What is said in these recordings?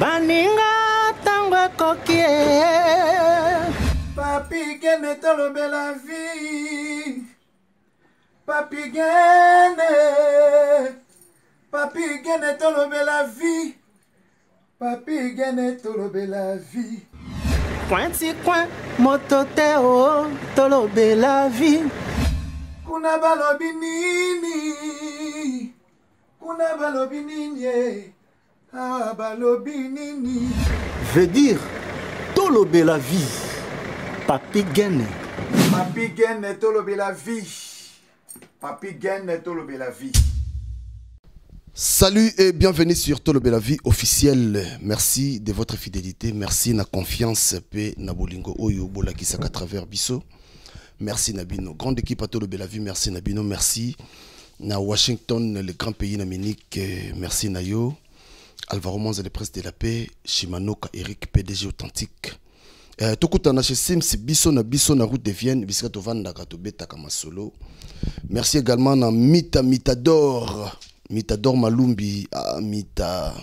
baninga ntango ekoki papi kende tolobela vi papi kende papi kende tolobela vi papi kende tolobela vi coin ti coin moto te o oh, tolobela vi kuna balobi nini kuna balobi nini ye veut dire tolobe la vie papi gene papi gene et la vie papi gene et la vie Salut et bienvenue sur Tolobe la vie officielle. Merci de votre fidélité, merci na confiance oyo à travers Merci Nabino, grande équipe à Tolobe la vie, merci Nabino, merci na Washington, le grand pays naminique, merci Nayo alvaro monza le presse de la paix Shimano eric pdg authentique Uh, tokutana sim c'est biso na biso na route de vienne bisika tovandaka Beta solo merci également à mita mitador mitador malumbi ah, mita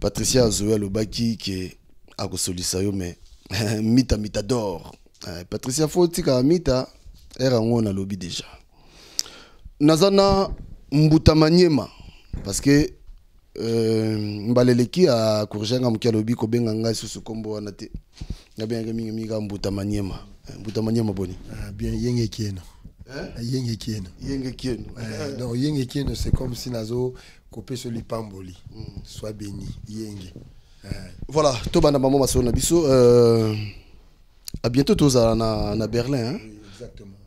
patricia azoe qui ke à yo mais mita mitador euh, patricia Fautika, mita elle est en deja nazana Nazana mbuta manyema parce que voilà, euh, eleki moke alobi kobenga ngai eh, boni c'est comme si nazo hmm. soit béni yenge eh. voilà na biso euh, à bientôt tozala na berlin hein. exactement.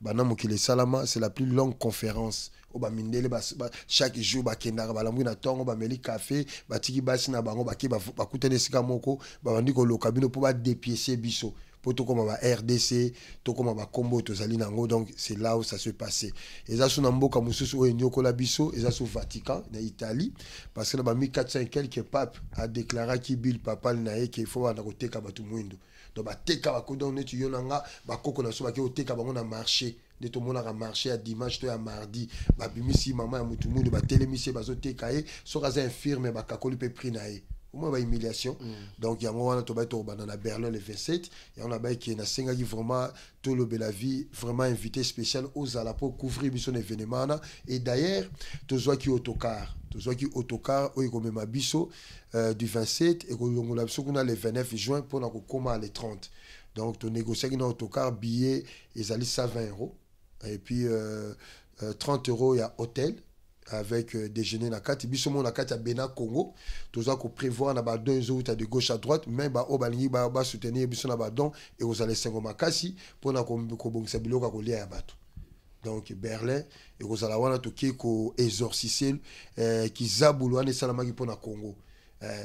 banamo kile salama c'est la plus longue conférence o ba chaque jour ba kendaka ba lambwi na tongo ba meli café ba tiki basi na bango ba ke ba kutene sika moko ba bandi ko loka bino po ba dépiécer biso po tokoma ba RDC tokoma ba combo tozali nango donc c'est là où ça se passait eza so na mboka mosusu oyo la biso eza so Vatican na Italie parce que na ba 1400 quelques papes a déclaraki bill papal na ye qu'il faut na koteka bato mwindo donc bateka bakoda ono etuyo na nga bakoko na biso bake koteka bango na marché monde tomonaka marché à dimanche toi à mardi babimisi mama bah, bah, eh, bah, eh. mm. ya motu mwindu batelemisi ye bazoteka ye soki aza infirme bakakoli mpe prix na ye omwa bahumiliation humiliation donc y a yango wana tobai dans na berlin le 27 y a na nabayike qui vraiment bel vie vraiment invité spécial aux mpo couvrir biso événement d'ailleurs et d'ailleurs qui autocar tozwaki autocar oyo ekomema biso euh, du 27 ekolongola biso kuna le 29 juin mpona kokóma le 30 donc tonégociaki na autocar billet ezali 120 euros et puis euh, euh, 30 euros ya hôtel avec euh, déjeuner na kati biso mo na kati ya bena congo toza koprévoir na badon ezowuta de gauche à droite mai baoyo balingi basoutenir biso na badon ekozala esengo makasi mpona kobongisa biloko ya kolia ya bato donc berlin ekozala wana tokei koexorcise eh, kizabulu wana esalamaki n'a congo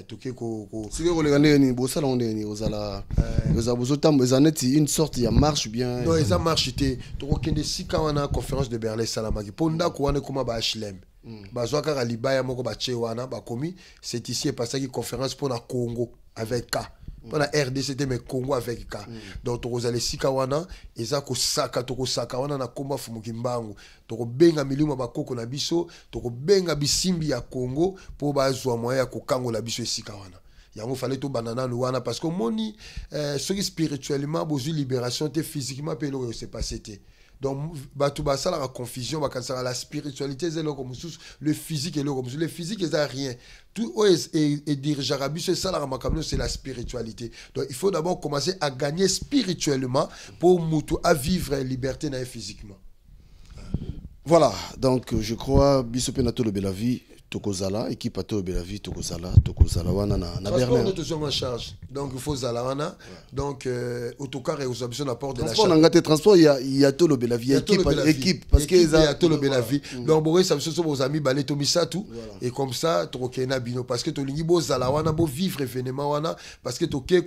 vous eh, voulez kolenga au nini bosalango ndenge nini ozala eh. eza bozotambo en êtes une sorte ya marche bien non a marche te tokokende esika wana conférence de berlin esalamaki mpo ko wana ekóma ba hlm hmm. bazwa kaka libaya moko batie wana komi, c'est ici une conférence pour la congo avec K mpona rdc te mais congo avec ka mm. donc tokozala esika wana eza kosaka tokosaka wana na nkombo afumuki mbangu tokobenga milimo ya bakoko na biso tokobenga bisimbi ya congo mpo bazwa moyen ya kokangola biso esika wana yango fale tobanda nano wana parce que omoni eh, soki spirituellement bozwi libération te physiquement mpe eloko eyo se passe te donc bato la confusion bakanisaka la spiritualité c'est le mosusu le physique le mosusu le physique c'est rien tout oyo edirigeaka e, e c'est ça la nyonso c'est la spiritualité donc il faut d'abord commencer à gagner spirituellement pour vivre en liberté physiquement voilà donc je crois biso mpe la vie tokozala équipe ate oyobela tokozala tokozala wana na, na bernard toujours en charge donc faut Zalawana. donc euh, autocar ekozwa biso na port de la na ngai te transport a, ya tolobela vie équipe parce que eza ya tolobela vie mm. donc ça biso so bozala amis, to Tomisatu. et comme ça tokokee bino parce que tolingi zalawana, beau vivre événement wana parce que tokee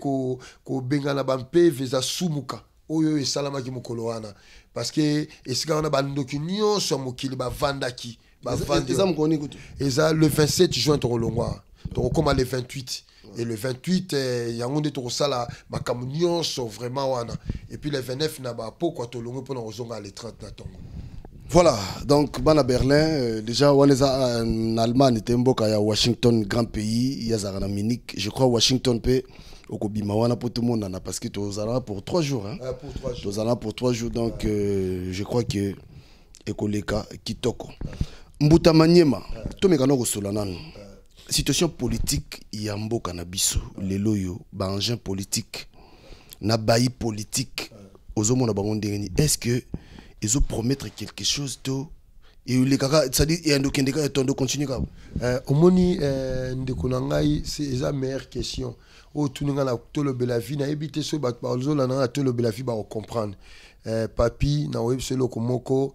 kobengana bampeve eza sumuka oyo esalamaki mokolo wana parce que esika wana bandoki nyonso ya mokili bavandaki bafandi eza mokoni kutu le 27 juin comme tokokoma le 28 et le 28 il y a tout ça là tokosala camion sont vraiment wana et puis le 29 na bapokwa pendant aux kozonga les 30 na ntongo voilà donc bana berlin euh, déjà wana eza euh, en allemagne était mboka ya washington grand pays yazalaka na munich je crois washington mpe pour tout monde tomonana parce que là pour 3 jours hein? ah, là pour 3 jours donc euh, je crois que écoleka kitoko mbuta manyema tomeka na kosola nanu situation politique ya mboka na biso lelo oyo baengin politique na bayi politique ozomona bango ndenge est ce que ils ont ezopromettre quelque chose Et le to eolekaka cestadire eyando kende kaka etondo continue kaka euh, omoni euh, ndeko na ngai eza meilleure question oyo oh, tuni vie, na tolobela vi nayebi te soki bato bazolanda ngai na tolobela vi bakocomprendre euh, papi naoyebi so eloko moko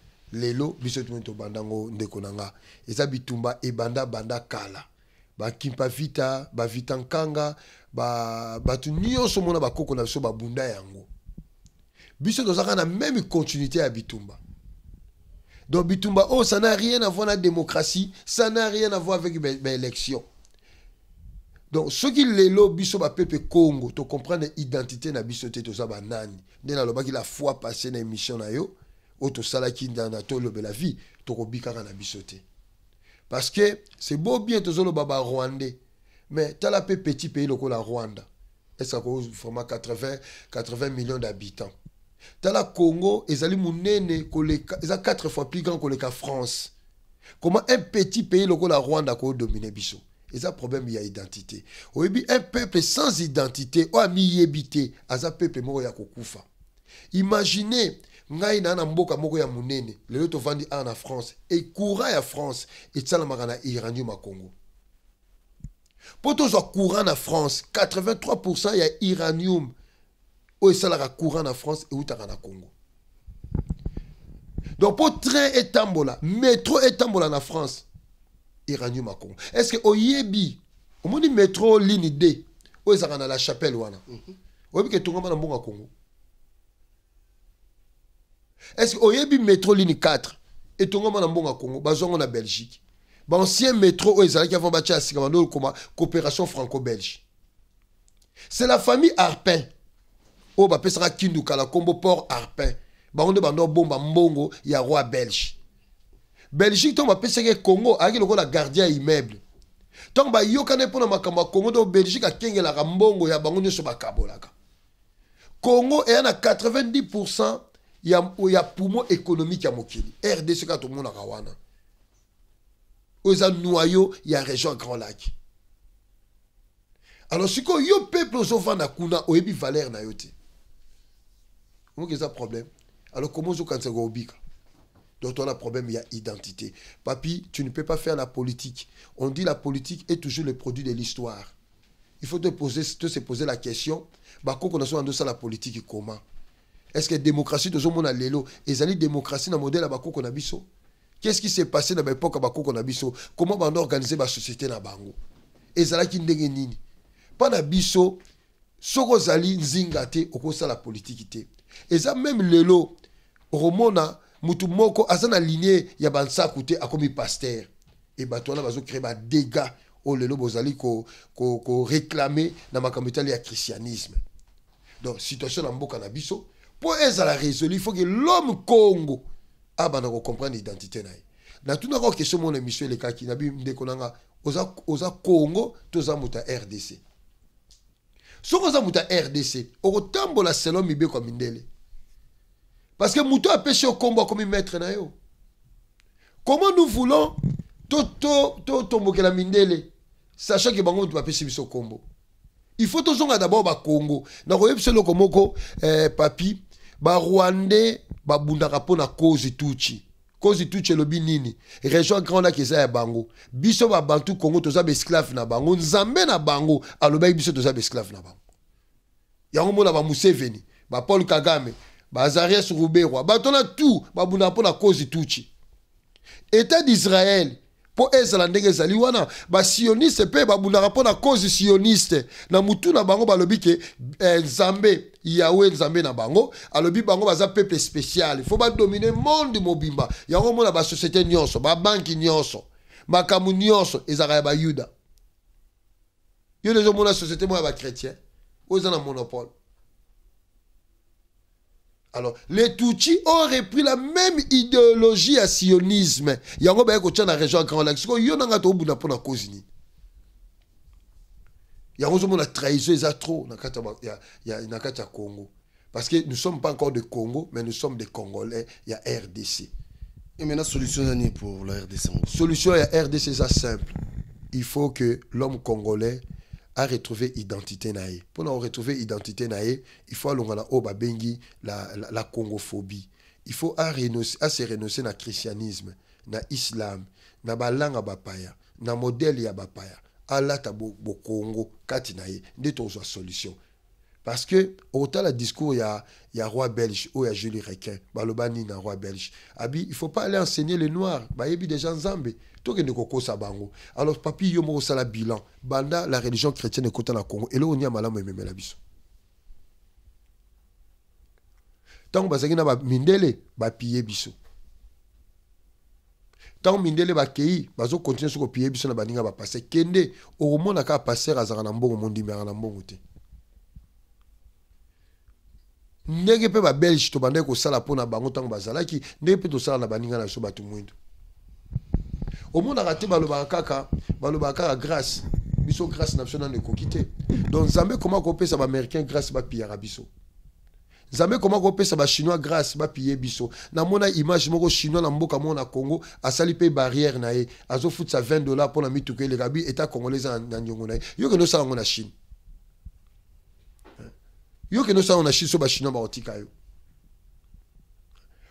lelo biso tumi bandango, ndeko na eza bitumba ebanda banda kala Kimpa vita vita nkanga somona nyonso mona bakoko na biso bunda yango biso tozalaka na même continuité à bitumba donc bitumba oh ça n'a rien à voir na démocratie ça n'a rien à voir avec l'élection. donc qui lelo biso bapepe congo comprendre identité na biso te toza banani nde nalobaki la foi passé na émission na dans to ndana la vie ko bikaka na biso parce que c'est beau bien Baba barwandais mais tala la petit pays la rwanda estce ako vraiment 80, 80 millions d'habitants tala congo ezali monene koleka eza 4 fois plus grand que la france comment un petit pays la rwanda kodomine biso ça, problème il y a identité oyebi un peuple sans identité oyo amiyebi te aza peuple moko ya kokufa Imaginez ngai naa na mboka moko ya monene lelo tovandi awa na france courant ya france esalamaka na iranium ya congo mpo tozwa courant na france 83 ya iranium oyo esalaka courant na france eutaka na congo donc mpo train etambola metro tambola na france iranium ya congo est ce que oyebi omoni metro ligne d oyo ezalaka na la chapelle wana mhm. oyebi ke etongama na mbongo ya congo est-ce une métro ligne 4 na congo belgique anciens métro oyo ezalaki avant coopération franco-belge c'est la famille arpin oyo bapesaka kindu kala port arpin bando mbongo ya roi belge belgique ntongo congo ayaki lokola gardien immeuble. immeuble ntongo congo a belgique mbongo ya bango nyonso congo est à 90 il y a un poumon économique le mokili rdc a tomonaka wana noyaux un noyau une région grand lac alors si que yo peuple ozovanda kuna une valeur na yo Vous a un problème alors comment ozokanisa koobika Donc on a un problème, il y a identité. Papi, tu ne peux pas faire la politique. On dit la politique est toujours le produit de l'histoire. Il faut te, poser, te se poser la question, bah, on a ça la politique comment est-ce que la démocratie tozomona lelo la démocratie le modèle à ma na qu'est-ce qui s'est passé dans l'époque ya Konabiso Comment biso comment bando organise société na bango ezalaki ndenge nini mpa na biso soki ozali nzinga te okosala politiki te eza meme lelo okomona mutu moko aza na linie ya bansaku te akomi Et e bah, bato créé bazocrée dégâts au oh, lelo bozali koreklame ko, ko na makambo ya christianisme donc situation na mboka na pour à la résolu il faut que l'homme congo ah, bah, l'identité Dans identité na ye de okestion mona émission elekaki nabi dit que si oza congo tous à rdc Si vous les un rdc selon comme mindele parce que moto apesi combo comme un maître na oh. comment nous voulons tout tomber la mindele sachant que bango il faut toujours d'abord bakongo Congo. Eh, papi Ba bundaka mpo na kozi tuchi kozi tuchi lobi nini région grand lac ça ya bango biso bantu congo toza esclave na bango nzambe na bango alobaki biso toza esclave na bango yango mona ba Paul kagame bazarias ruberwa Batona tout, tu babundaka mpo na kozi tuchi etat d'israel po ezala ndenge ezali wana pe mpe na kozi sioniste na mutu na bango lobi ke eh, nzambe yawe nzambe na bango alobi bango baza peuple spécial fo dominer monde mobimba yango ba société nyonso banque nyonso makambo nyonso ezalaka ba yuda yo deja omona société moko ba chrétien oyo na monopole alors les tutsi ont repris la même idéologie ya sionisme de baye dans na région grand lac sikoyo yo nanga tobunda pour la cause il y a yango ozomona trahison eza trop na kati ya congo parce que nous sommes pas encore de congo mais nous sommes des congolais Il y a rdc et maintenant solution nani pour la rdc solution ya rdc eza simple il faut que l'homme congolais a retrouvé identité na ye mpona retrouver identité na il faut alonga na oyo babengi la, la, la congophobie il faut se renonce na christianisme na islam na balanga bapaya na modèle ya bapaya alata bokongo kati na ye nde solution parce que la discours ya, ya roi belge y a julie requin Balobani na roi belge abi il faut pas aller enseigner les Noirs. noir bayebi déjà toke ndeko sa bango alors papi yo mo sala bilan banda la religion chrétienne kota na congo et nini ya malamu ememela biso donc bazalaki mindele ba piye biso ntango mindele bakei bazokontinue soki opie biso na baninga bapaster kende okomona kaka paster azalaka na mbongo mondimi aka na mbongo te ndenge mpe babelge tobandaki kosala mpona bango ntango bazalaki ndenge mpe tosala na baninga na biso bato mwindo omonaka te balobaka kaka balobaka kaka grâce biso grâce na biso nano ekoki te donc nzambe koma kopesa baaméricain grâce bapiyaka biso nzambe ekomaka kopesa bachinois grâce bapiye biso namona image moko chinois na mboka moko na congo asali mpe barrière na ye azofutisa 20 dollar mpona mituka eleka bi eta congolais eza na niongo na ye yokende osala yango na chine yokende osala yango na chine so bachinois bakotika yo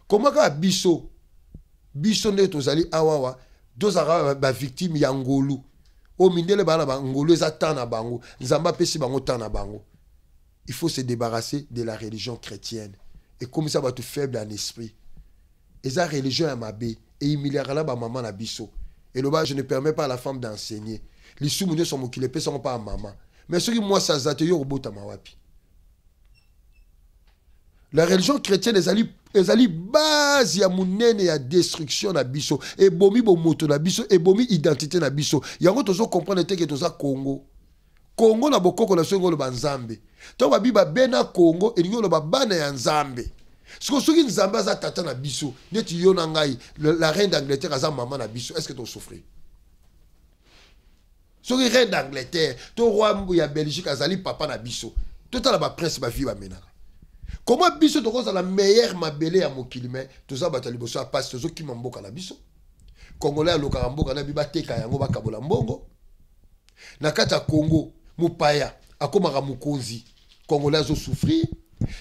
komaka biso biso ndenge tozali awawa tozalaka bavictime ya ngolu oyo mindele baa na bangolu eza ta na bango nzambe apesi bango ta na bango il faut se débarrasser de la religion chrétienne et comme ça va être faible en esprit et ça religion est ma bé et humiliera ba maman na Bisso. et le bas je ne permets pas à la femme d'enseigner Les mon sont mokile sont pas à maman mais ce qui moi ça zate de ma mawapi la religion chrétienne est la base ya monene ya destruction la Et bomi bomoto na Et bomi identité na biso yango tozo comprendre que ke toza congo congo na bokoko na biso yango oloba ntango biba bena Congo kongo elingi oloba ya nzambe siko soki nzambe za tata na biso neti yo na ngai la reine d'angleterre à mama na biso ce que souffre? soki reine d'angleterre to roi ya belgique azali papa na biso totala vie ba Mena. koma biso tokozala meilleur mabele ya mokili me toza bato ya liboso ya mpasi tozokima mboka na biso kongolais alokaka mboka na biba teka yango bakabola mbongo Nakata kati Nakata kongo mupaya. akomaka congolais souffri.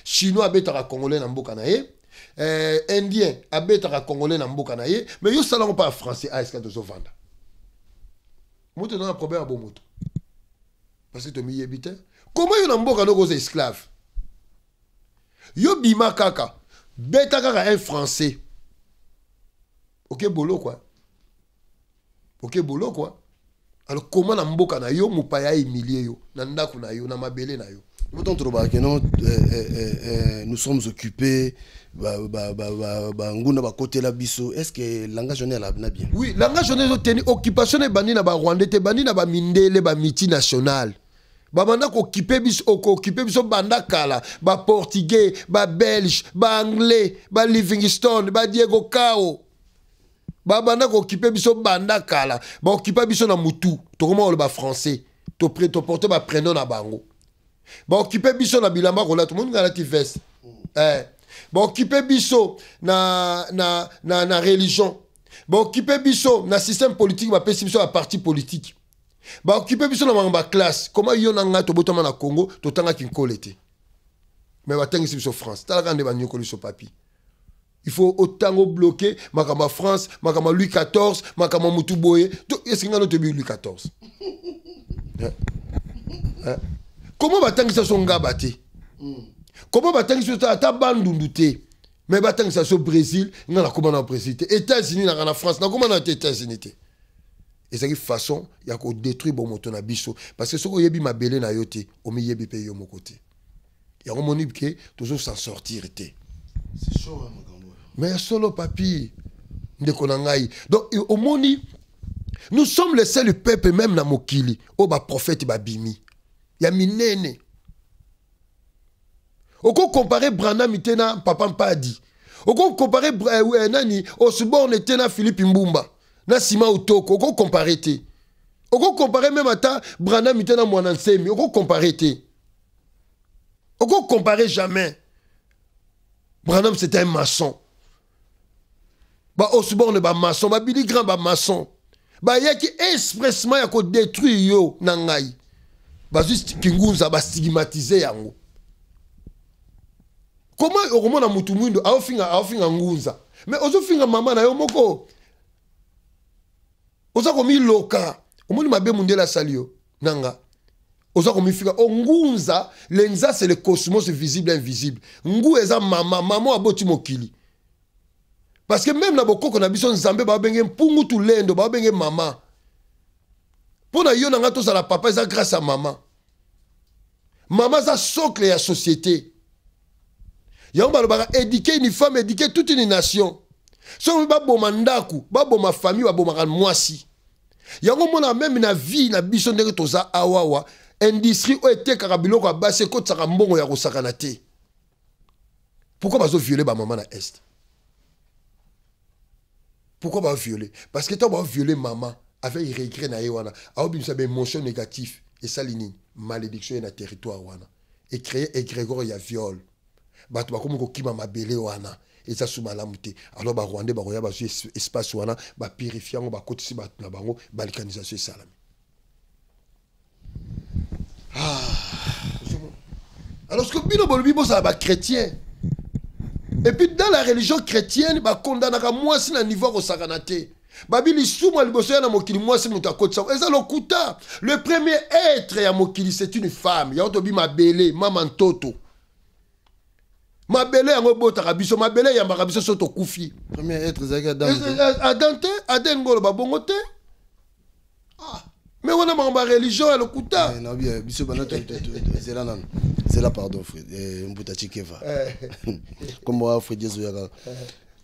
chinois abetaka congolais na mboka na ye euh, indien abetaka congolais en mboka na ye mais un pas pas français aeske ah, tozovanda vous un problème à parce que koma yo na mboka ndoko aux esclaves yo bima kaka beta kaka un français quoi? Ok bolo quoi? alors comment na mboka na yo mopaya emilie yo na na yo na mabele na yo euh, euh, euh, nous sommes occupés ngunda la biso est-ce que langage on est bien oui langage on est obtenu occupation la la na ba bien. te na ba mindele ba biso biso banda kala la ba kao babanda occupé biso banda kala occupé biso na la français ba bapreneur na bango Bon, qui peut biso na bilamba kola monde nga nati veste mm. eh. peut biso na, na, na, na religion Bon, qui peut biso na système politique bapesi à parti politique Bon, qui biso na makambo ya classe Comment koma yo na ngai tobotama na congo totangaki nkole te me batengisi biso france ta ma nde banyokoli au papi il faut autant bloquer ma france ma ya louis 14 makambo ya motu boye eske ngai no toyebi louis 14 hein? Hein? comment batangisa so gars te comment va ta ta mais batangisa son brésil la on na brésil états-unis la france on na te états-unis c'est une façon ya bon moton à biso parce que soki ma belle na yo te au mpe côté. Il te yango que toujours s'en sortir hein, mais solo papi donc donc nous sommes le seul peuple même na mokili prophète, prophète babimi ya minene peut comparer Branham Mitena papa mpadi On eh, nani osborne te na Philippe mbumba na peut otoko même te même même ata branam te na peut comparer. On peut comparer jamais Branham c'était un maçon maçon. Bah Billy grand Ba yaki expressement yako détruit yo na bazwi kingunza bastigmatize yango koma okomona mutu mwindo aofinga aofinga ngunza me ozofinga mama na yo moko oza komiloka omoni mabe mundele asali yo nanga oza komifika ongunza lenza c'est le cosmos visible invisible ngu eza mama mama aboti mokili parce que même na bokoko na biso nzambe babenge mpungutu lendo babenge mama mpo na yo na ngai tozala papa eza grâce ya mama mama aza socle ya société yango balobaka édike une femme édike toute une nation soki baboma ndako baboma famille babomaka mwasi yango mona meme na vie na biso ndenge toza awawa industrie oyo etekaka biloko ya basi ekotisaka mbongo ya kosakana te pourkui bazoviole bamama na este pourkui baviole parce que ntango baviole mama avait réécrit na ye wana aobimisa ah, bémotion négatif et salini, malédiction na territoire wana créé égrégore ya viol komo bah, ko kima mabele wana ça sous malamu te alors barwandais bakoya ce bah, espace wana Ba bapurifie yango bakotisi ba na bango salami. Ah, alors que bino c'est bozala bah, chrétien, et puis dans la religion chrétienne bakondamnaka mwasi moins niveau ya kosakana te babili souma liboso ya na mokili mwasi moto akotisaka eza lokuta le premier être ya mokili c'est une femme yango tobi mabele mama ntoto mabele yango ebotaka biso mabele eyambaka biso so adam adam te adam ngolo bongo te ah. me wana makambo ya religio ya lokuta eh, biso non c'est zela pardon fred eh, mbuta chikeva kombo wa fred ya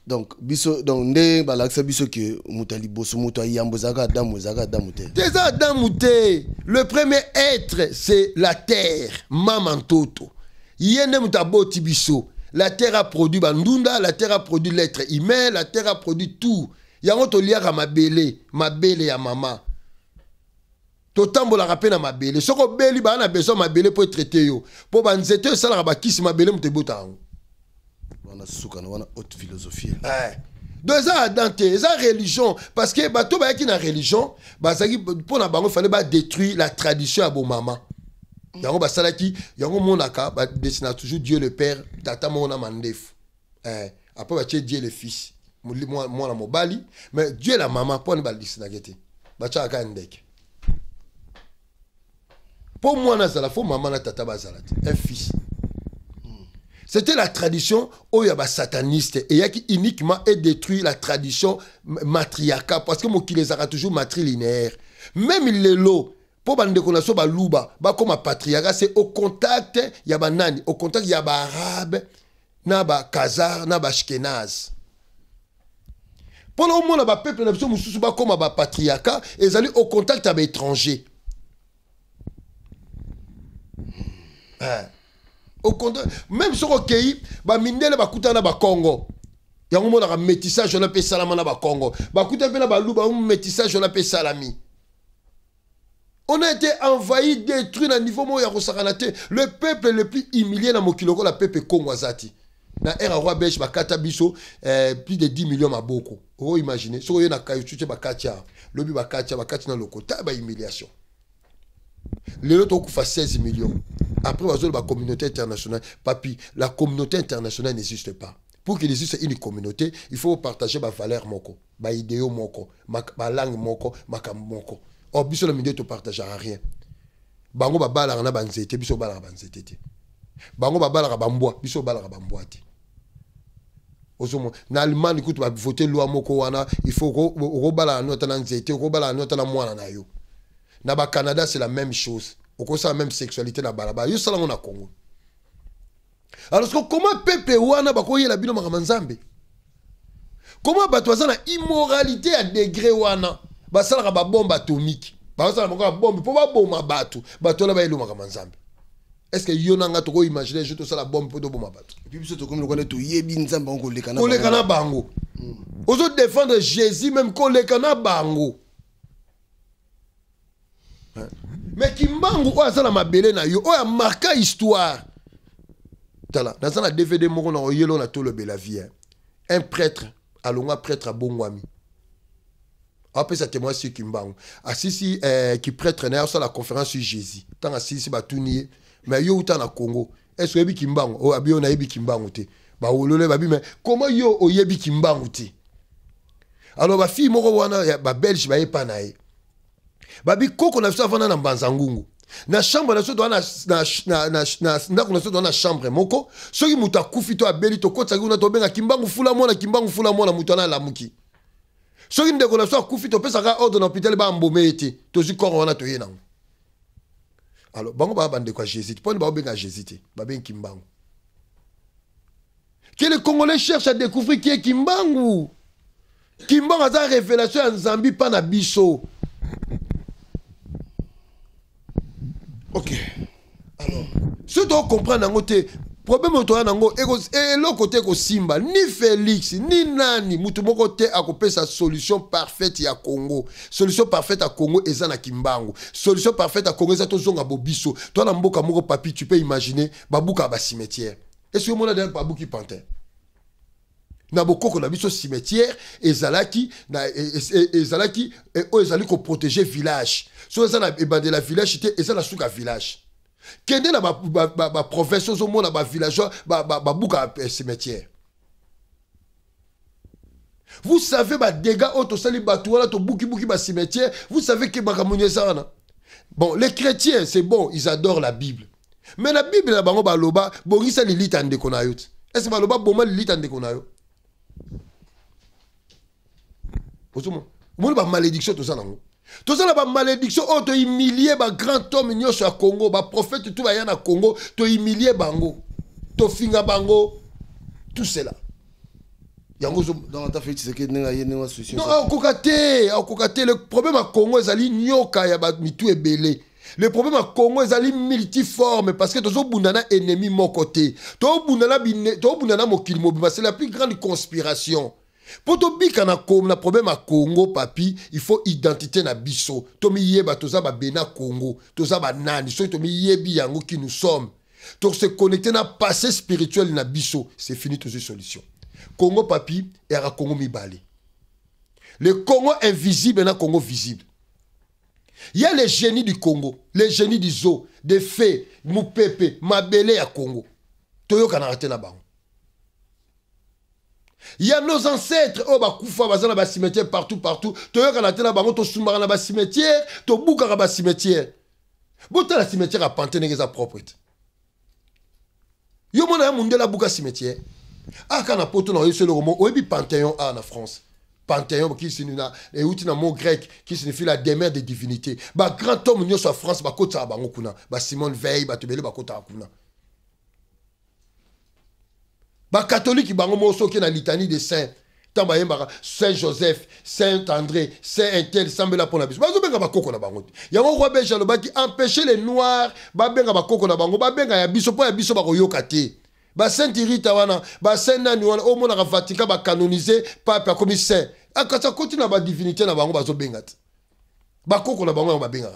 donc biso donc ne balakisa biso ke mutali bosu muto yambozaka ezalaka adamu teza adamu te le premier être c'est la terre mama ntoto ye nde moto biso la terre a produit bandunda la terre a produit l'être humain la terre a produit tout yango toliaka mabele mabele ya mama totambolaka mpe na mabele Soko beli ba na besoin mabele mpo traiter yo ban banzete sala ba bakisi ma belle muté boutan wana suka wana haute philosophie eh. donc eza adante eza religion parce que bato bayaki na religion bazalaki mpo na bango fallait détruire la tradition ya bomama yango basalaki yango monaka badesina toujours dieu le père tata mona mandef. mandefu eh. après batie dieu le fils mwana mobali mais dieu la mama mpo ani badesinaki te batiaka kaka ndeke mpo mwana azala fo mama na tata ba un fils c'était la tradition oh, des sataniste et qui uniquement est détruit la tradition matriarcale parce que les aura toujours matrilinéaire. Même les lots pour bande connaissance baluba ba comme patriarcat c'est au contact yaba nani au contact yaba arabe na ba kazar a ba shkenaz Pour au moment les peuple ne biso pas comme comme ils ezali au contact avec étranger hein au contraire même soko okei bamindele bakutana na bakongo yango omonaka métissage on appelle esalama na bakongo bakutana mpe na baluba un métissage on appelle salami on a été envahi détruit à niveau moko ya kosakana te le peuple le plus humilié na mokiloko la peuple kongo aza ti na ere roi belge bakata biso eh, plus de 10 millions maboko oko oh, imagine soko yo na kayutu te bakati ya lobi bakati ya bakati na lokota ya bahumiliation lelo tokokufa 16 millions après, la communauté internationale, papi, la communauté internationale n'existe pas. Pour qu'il existe une communauté, il faut partager ma valeur moko, ma idéo moko, ma, langue moko, ma kam moko. Or, biso le milieu te partagera rien. Bango ba bala na banzete, biso bala banzete te. Bango ba bala mbwa biso bala bambwa te. ozomona na allemagne kutu voter loi moko wana il faut okobala na nota na nzete okobala la nota na mwana na yo na Canada c'est la même chose ça même sexualité na balabala yo salango na congo que comment pepe wana bakoyela bino makambo nzambe koma bato baza na immoralité ya degre wana sala babombe bombe bazosala ba babombe batu. baboma bato bato wana bayeli Est-ce que yo na nga tokoimagine je tosala bombe mpo toboma bato puis biso tokomi lokola toyebi nzambe Ko le kana bango hmm. défendre jésus même le kana bango hein? me kimbangu ou aza na mabele na yo à marquer histoire tala dans na dvd moko na oyelo na tolobela vie un prêtre moi prêtre à abongwami apesa témoin sur kimbangu asisi qui eh, prêtre na ye la conférence sur jésus ntango asilisi tout nier, me yo uta na congo ese oyebi kimbangu oyo abi yo nayebi kimbangu te baololo babi me Comment yo oyebi kimbangu te alors fi moko wana babelge ba yé panaye. ba babikoko na biso avanda na mbanza ngungu na chambre na biso toa na na, na na, toa na chambre moko soki moto akufi to abeli tokɔtisaki kuna tobengaki kimbangu fula mwana kimbangu fula mwana moto wana alamuki soki ndeko na biso akufi topesaka ordre na ba baambome ye te tozwi koro wana toye alors bango baa bandeko ya jésus te mpo ni baobenga jésus te kimbangu que le congolais cherche à découvrir qui est kimbangu kimbangu aza révélation en nzambi mpa na biso ok alors soki comprend yango te problème est toya nango côté e, te Simba ni félix ni nani motu moko te sa solution parfaite ya congo solution parfaite à congo est na kimbangu solution parfaite à congo eza tozonga bobiso toya na mboka moko papi tu peux imaginer babuka ya bacimetière esi omona dere qui pantin na bokoko na biso cimetière ezalaki na e, e, e, ezalaki oyo ezali koprotege village so ça na la village te eza na suka village kende na baprovince ozomona bavillageois babuka eh, cimetière vous savez badégâts oyo to bato wana ma cimetière, vous savez ke makambo eza wana bon les chrétiens c'est bon ils adorent la bible mais la bible na bango loba, bongisa lilita ndeko est-ce que ese baloba boma lilita ndeko na yo ozomona omoni bamalédiction toza nango toza na bamalédiction humilié tohumilie grand homme nyonso sur congo baprofete tu baya na congo humilié bango tofinga bango tout cela fait que yango okoka te akokoka te le problème à congo ali ezali nyoka ya bamitu ebele le problème à congo ezali multiforme parce que tozobunda na ennemi moko te tozobunda na mokili mobima c'est la plus grande conspiration Pour mpo tobika Congo, le problème à congo papi il faut identité na biso tomiyeba toza bena congo toza so tomi tomiyebi yango qui nous sommes se connecter na passé spirituel na biso c'est fini les solution congo papi à congo mibali. le congo invisible na congo visible il y a les génies du Congo, les génies du zoo, des fées, Moupepe, Mabélé à Congo. Toyoka n'a arrêté là-bas. Il y a nos ancêtres, oh bah koufa bazana partout partout. Toyo n'a raté là-bas, to soumara la to buka la ba cimetière. Bota la cimetière à pantene sa propre. Yo mona la buka cimetière. Ah kana poto na yo solo romo, oyebi panthéon a France. Panthéon qui signifie et outil dans mot grec qui signifie la demeure des divinités. Bah grand homme nous en France bah kota ba ngokuna bah Simone Veil bah Tobelo bah côte akuna. Bah catholique bah ngomo so qui na litanie des saints. Tant bah yemba Saint Joseph, Saint André, Saint Intel semble pour la biso. Bah benga bah koko na bango. Yango roi belge qui empêcher les noirs bah benga bah koko na bango bah benga ya biso po ya biso ba koyoka te saint rita wana saint nani wana omonaka vatican bakanonise pape komi saint akata akoti na divinité na bango bazobenga Ba bakoko na bango benga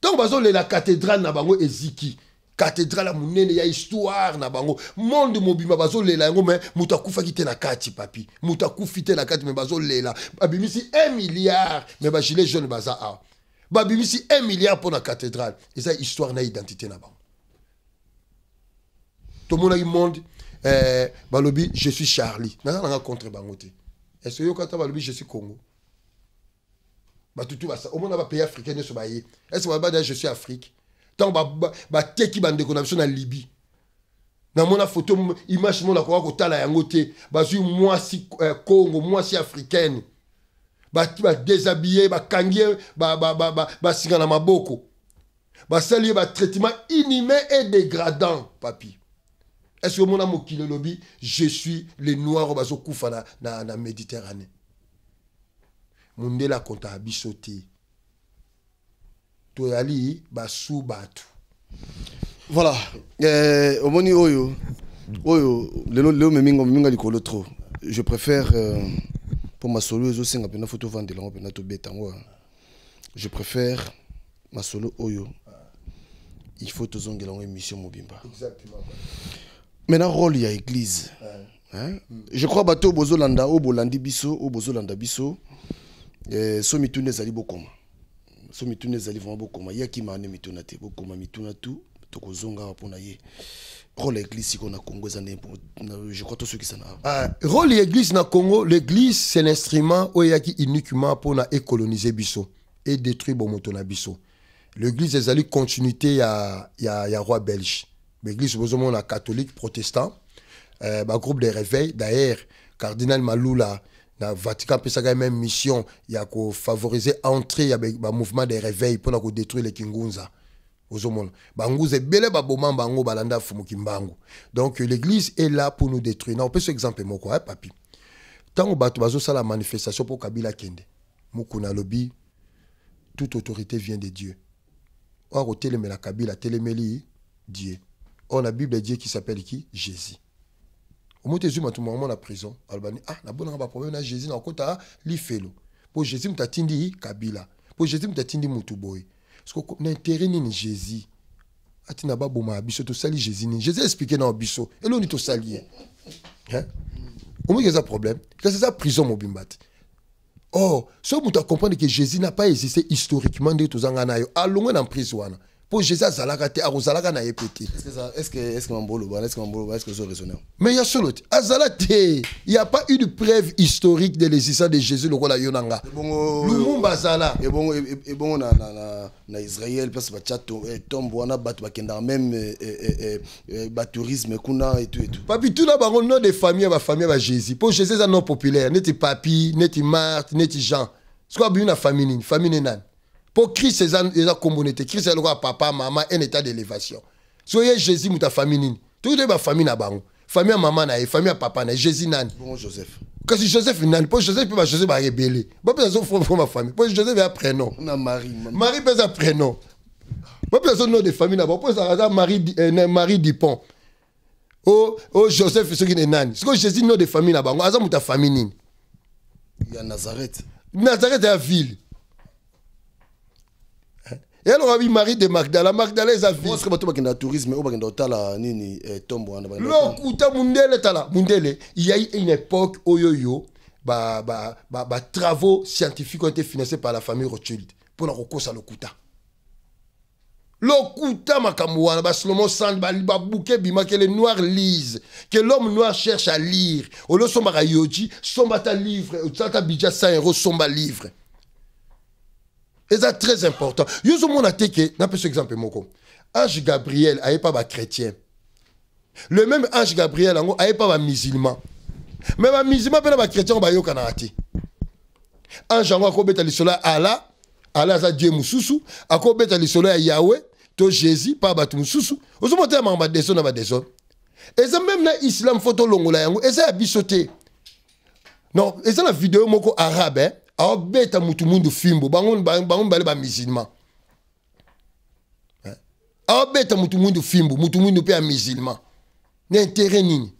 tant bazo le la cathédrale na bango eziki cathédrale munene monene ya histoire na bango monde mobima la yango me muta kufa kite na kati papi muta kufite te na kati me la babimisi 1 milliard me gilet jaune baza awa babimisi 1 milliard pour na cathédrale ça histoire na identité na bango tomonaki monde eh, balobi je suis charlie naza nanga contre bango te ese oyoka ata balobi je suis congo batutu omona bapays africain nyonso baye ese babada je suis afrique ntango bateki bandeko na biso na libye namona foto image mo nakoka kotala yango te bazwi mwasi eh, congo mwasi africaine bati badéshabille bakangi ye basinga na maboko basali ye batraitement inhumain et dégradant papi est-ce que mon amokile lobby je suis le noir au kufana na na Méditerranée mundela konta bisoté toyali basou batu voilà euh, omoni oyo oyo le lelo meminga meminga likolo trop je préfère euh, pour ma solo ezosenga mpena fo tovandela yango mpena tobeta yango je préfère ma solo oyo il faut tozongela yango émission mobimba exactement le rôle ya église hein? je crois bato Boso bozolanda oyo bolandi biso Boso bozolanda biso eh, so mituna ezali bokoma so mituna ezali vraimen bokoma yakima ane mituna te bokoma mituna tu tokozonga awa mpona ye rôle ya église sikoyo na congo eza nde je crois tosukisa na awa ah, rôle ya église na congo l'église c'est l'instrument oyo eyaki uniquement mpona ecolonise biso edétruire bomoto na biso l'église ezali continuité ya, ya, a roi belge l'église la catholique protestant euh, bah, groupe de réveil d'ailleurs cardinal malula le Vatican a ye même mission il ya kofavorize entrée le bah, mouvement de réveil pour détruire les kingunza ozomona banguza ebele baboma bango balanda donc l'église est là pour nous détruire peut un exemple moko eh, hein, papi ntango bato bah, la manifestation pour kabila akende mokuna lobby, toute autorité vient de dieu oa la kabila atelemeli dieu on oh, la Bible dit qui s'appelle qui Jésus. Au moins, Jésus m'a tout moment la prison. Albanie, ah, la bonne rabat problème, na Jésus, dans le ah, l'ifelo. Pour Jésus, m'a tindi Kabila. Pour Jésus, m'a tindi Mutuboy. Parce que a ni Jésus. Atina babo ma biso to sali Jésus ni. Jésus expliqué dans biso. Et l'on est to sali. Hein. hein? Au moins, il y a un problème. C'est ça, prison, mon bimbat. Or, ce que vous comprendre que Jésus n'a pas existé historiquement, de tout ça, allons dans prison pour Jésus à Zalakate, à Rosalaka na yepeti. Est-ce que est-ce que est-ce que est-ce que mon est-ce que ça raisonne? Mais il y a solo. À Zalakate, il y a pas eu de preuve historique de l'existence de Jésus le roi de Yonanga. Lumumba Zala. Et bon et bon na na na Israël parce que ça eh, tombe tombe on a battu parce même eh, eh, bat tourisme kuna et tout et tout. Papi tout là bas on nom des familles ma famille ma Jésus. Pour Jésus un nom populaire. N'était papi, n'était Marthe, n'était Jean. Ce qu'on a bu une famille une famille nan. Pour Christ, c'est la communauté. Christ est le roi papa, maman, un état d'élévation. Soyez Jésus, ta famille. Tout le monde famille n'a hein. Famille à maman, famille à papa, Jésus n'a Bon, Joseph. que Joseph n'a pour Joseph peut Joseph va rébeller. Bon, personne pour ma famille. Pour Joseph a un prénom. On a Marie. Marie peut un prénom. Bon, personne nom de famille n'a pas. Pour ça, Marie, euh, Marie Dupont. Oh, oh, Joseph, ce qui est nan. Ce que Jésus nom de famille n'a pas. Aza, ta famille. Il y a Nazareth. Nazareth est la ville. Et alors, oui, Marie de Magdala, Magdala, ils avaient. Parce que bateau bakenda tourisme, au bakenda tala nini eh, tombo wana. Non, kuta mundele tala, mundele. Il y a une époque au oh, yo bah bah bah bah travaux scientifiques ont été financés par la famille Rothschild pour la recours le Lokuta. lokuta makambo wana Slomo sand babuke bima que les noirs lisent que l'homme noir cherche à lire olo sombaka yoji son bata livre otala ta bija 100 euros somba livre c'est très important vous y a un exemple moko ange gabriel pas chrétien. le même ange gabriel pas musulman. ayepa bamusulman musulman. bamusulman mpe n'y a pas de chrétien. ange a dit lisolo ala ala aza dieu a A le ya Yahweh, to jésus tu mususu. tu a ya m'ba deso na badeso eza même na islam fo tolongola yango eza ya non eza na vidéo moko arabe hein aobeta mutu mundu fimbu bango mibale bamusulman hein? aobeta mutu mundu fimbu mutu mundu mpe ya musulman ni.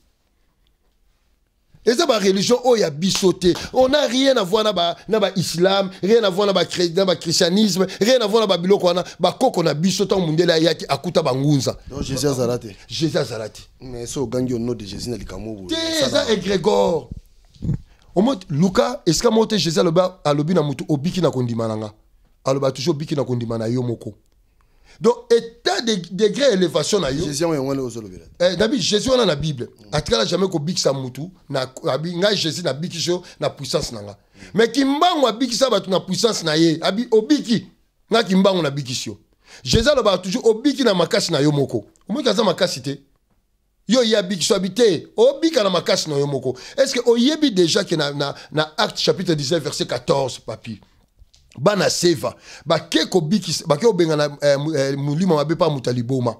Et ça ma religion, oh ya biso on a rien à voir na islam, rien à voir na christianisme, rien à voir na babiloko wana bakoko na biso ntango a ayaki akuta bangunza jésus a te jésus azala te te et egrégore Luca luka eska mote te jésus le alobi na mutu obiki na kondima na nga aloba toujours obiki na na yo moko donc état de degré élévation na yo nabi jésus eh, a na bible atikala jamais mutu na abi nga jésus na yo na puissance nanga. Mais mais kimbangu abikisa bato na puissance na ye abi obiki ngai on na yo jésus toujours obiki na makasi na yo moko omoki aza makasi te yo yabikiswa bite obika oh, na makasi na yo moko est-ce que oyebi oh, déjà ke na, na, na acte chapitre 19 verset 14 papi bana seva bake kobikisa bake kobengana eh, eh, molimo mabe mpa moto liboma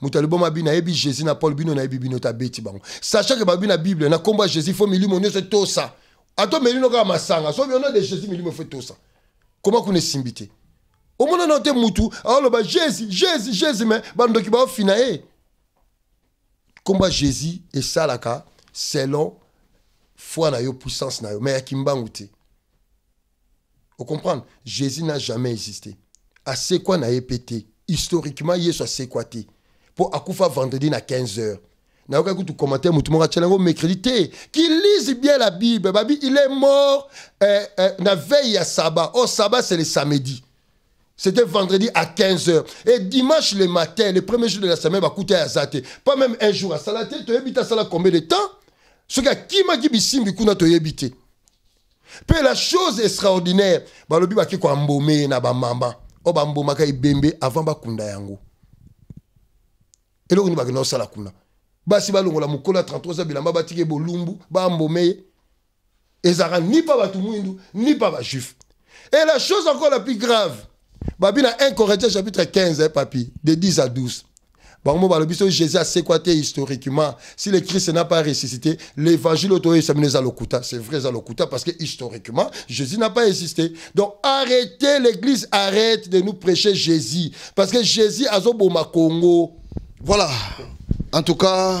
moto aloboma bino ayebi jésus na paul bino nayebi bino tabeti bango sachant ke babi na bible na nkombo ya jésus fo milimo nyonso etosa ato melino kaka masanga soki ono de jésus milimo fo etosa koma kuna esimbi te omonana te mutu aoloba jésus jésus jésus me bandoki baofina ye eh. Combat jésus et Salaka, selon foi na yo puissance na yo mais ayaki mbangu Vous comprenez, jésus n'a jamais existé asekwa na pété. Historiquement, il historiquement yesu a Pour pour akufa vendredi na 15 heures Na de commentaire mutu moko atia yango qui lise bien la bible babi il est mort euh, na veille à saba oh saba c'est le samedi c'était vendredi à 15h. Et dimanche le matin, le premier jour de la semaine, va coûter à Zate Pas même un jour à Salaté, tu habites à Salaté combien de temps Ce gars, qui m'a dit Bissimbi n'a-toi habité. Puis la chose extraordinaire, bah, bah, qui Baki Kwambome na Bamamba. Obamboma oh, Kai Bembe avant ba kunda Yango. Et là, n'y va dans bah, si ba Basi Balongola Mukola 33 ans, Bilamba Batike Bolumbu, Bambome. Et Zara, ni pas Batumwindu, ni pas juif Et la chose encore la plus grave, babina 1 Corinthiens chapitre 15, hein, papi papy, de 10 à 12. moi, le so jésus séquaté historiquement si le christ n'a pas ressuscité l'évangile autorisé à eza c'est vrai à parce que historiquement jésus n'a pas existé donc arrêtez l'église arrête de nous prêcher jésus parce que jésus azoboma congo voilà en tout cas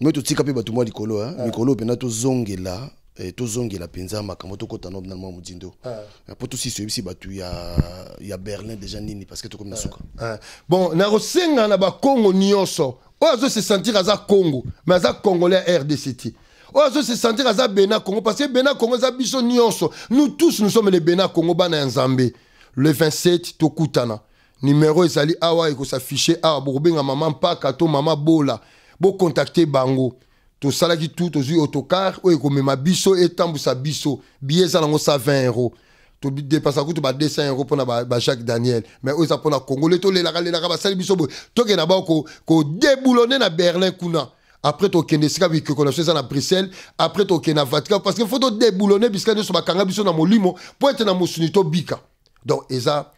me totika hein, ah. mpe bato mwa likolo likolo mpena tozongela eh, tozongela mpenza kota tokotana na mwa modindo mpo ah. eh, tosiso oyebisi batu ya, ya berlin deja nini parce que tokomi ah. na suka bon nakosenga na bakongo nyonso oyo se sentir aza congo mais aza congolais rdc te oyo se sentir aza bena congo parce que bena congo za biso nyoso. nous tous nous sommes les bena congo bana na nzambe le 27 tokutana numéro ezali awa ekosafiche awa bokobenga maman, mpaka kato, maman, bola contacter bango tosalaki tu tozwi autocar oyo ekomema biso billet biso 20 euros. nango 120 euro todepasa kutu ba 200 euro mpona Jacques daniel mais oyo eza mpona congolais tolelaka lelaka basali biso boye tokenda bao kodeboulone na berlin kuna après tokende esika bikeko na biso ça na bruxelles après tokende na vatican parce que fo todeboulone bisika nyonso bakanga biso na molimo pour être na mosuni bika donc eza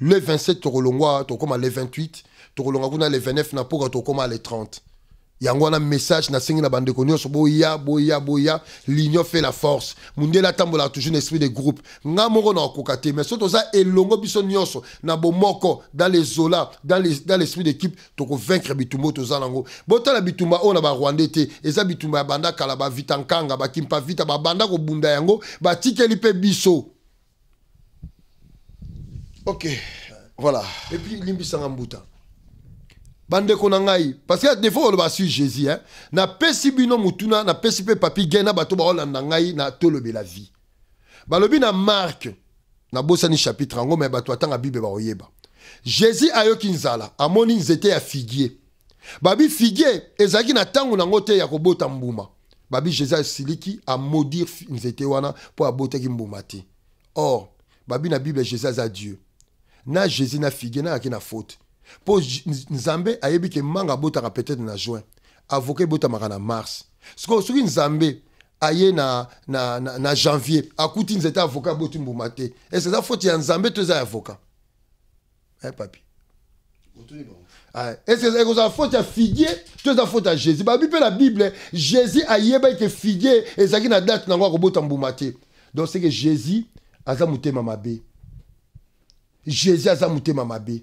le 27 tokolongwa à le 28 tokolonga kuna le 29 na mpoka à le 30 yango na message singi na bandeko nyonso boya boya boya l'union fait la force la tambola toujours na esprit de groupe nga na mais so toza elongo biso Nyoso, na bomoko dans les zola dans l'esprit to d'équipe vaincre bitumoto oyo toza nango la bitumba Ona ba barwande te eza bitumba ya banda kala bavita nkanga bakimpa vita ko bunda yango tikeli pe biso ok voilà et puis bande konangai parce que des fois on va suivre Jésus hein na pesi bino mutuna na pesi pe papi gena bato ba olanda na na tolobe la vie balobi na Marc na bosani chapitre ango mais bato atanga Bible ba oyeba Jésus ayo nzala amoni nzete ya figué, babi figier ezaki na tango na te ya kobota mbuma babi Jésus s'iliki a amaudire nzete wana po a mbuma te or babi na Bible Jésus a Dieu na Jésus na figué na ki na faute pose nzambe ayebi ke manga abotaka peut-être na juin avoke ebotamaka na mars sikoyo sur nzambe aye na, na, na, na janvier akuti nzete avoka aboti mbuma te ese eza faut ya nzambe to eza ya avoka eh, papi ese ekozala faut ya figier to eza faut ya jésus babi mpe na bible jésus ayeba et figie ezalaki na date nango akobota mbuma te donc que jésus aza motema mabe jésus aza motema mabe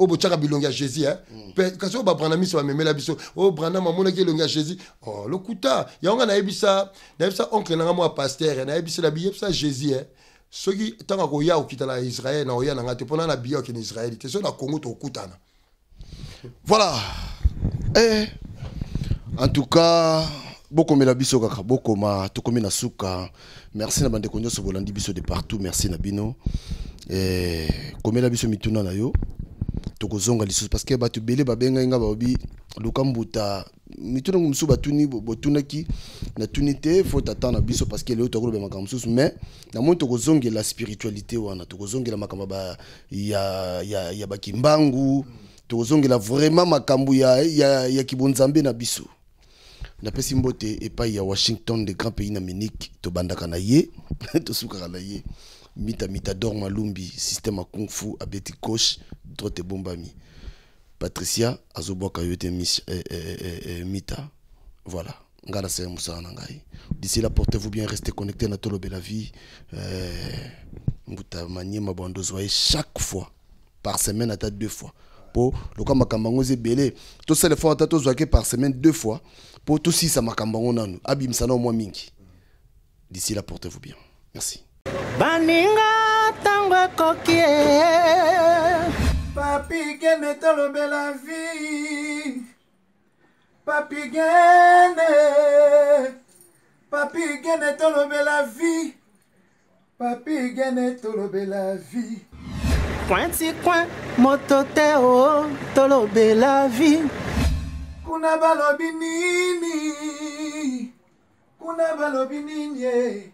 oyo oh, botyaka bilongi ya jésus hein. mm. kasi oyo babranda miso bamemela biso oyo oh, branda mamonaki elongi ya jésus oh, lokuta yango nga nayebisa nayebisa oncle nanga mwa paster nayebisela biyebisa jésus hein. soki ntango akoya kokitana ya israel na oya nanga te mpona na biye okende israeli te soki na congo okutana voilà eh, en tout cas bokomela biso kaka bokoma tokomi na suka merci na bandeko nyonso bolandi biso de partout merci na bino eh, komela biso mituna na yo tokozonga lisusu parce que bato bele babenga nga balobi lokambuta mituna ngo mosusu batuni botunaki natuni te faut tatan na biso parce que lelo tokoloba makambo mosusu mais namoni la spiritualité wana tokozongela makambo ya, ya, ya bakimbangu la vraiment makambo ya, ya, ya kibonzambe na biso napesi mbote epai ya washington de grand pays na minike tobandaka na ye tosukaka na ye mitamita dorma lumbi systeme kungfu kung fu abeti coche trop bombami. patricia azobwaka yo te eh, eh, eh, mita voilà ngai nasala mosala d'ici là portez vous bien restez connecté na la vie euh, mbuta ma bande aux oies chaque fois par semaine à ta deux fois pour le cas lokwa tout ça tous les à à ta tozwaki par semaine deux fois pour tout si ça Makambango nanu Abim salon moins mingi d'ici là portez vous bien merci papi kende tolobela vi papi kende papi kende tolobela vi papi kende tolobela vi coin ti coin moto te o oh, tolobela vi kuna balobi nini kuna balobi nini e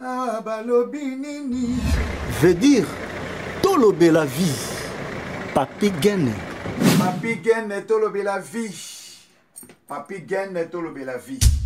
ah, awa balobi nini veut dire tolobela vie papi gene papi gene tolobela vie papi gene tolobela vie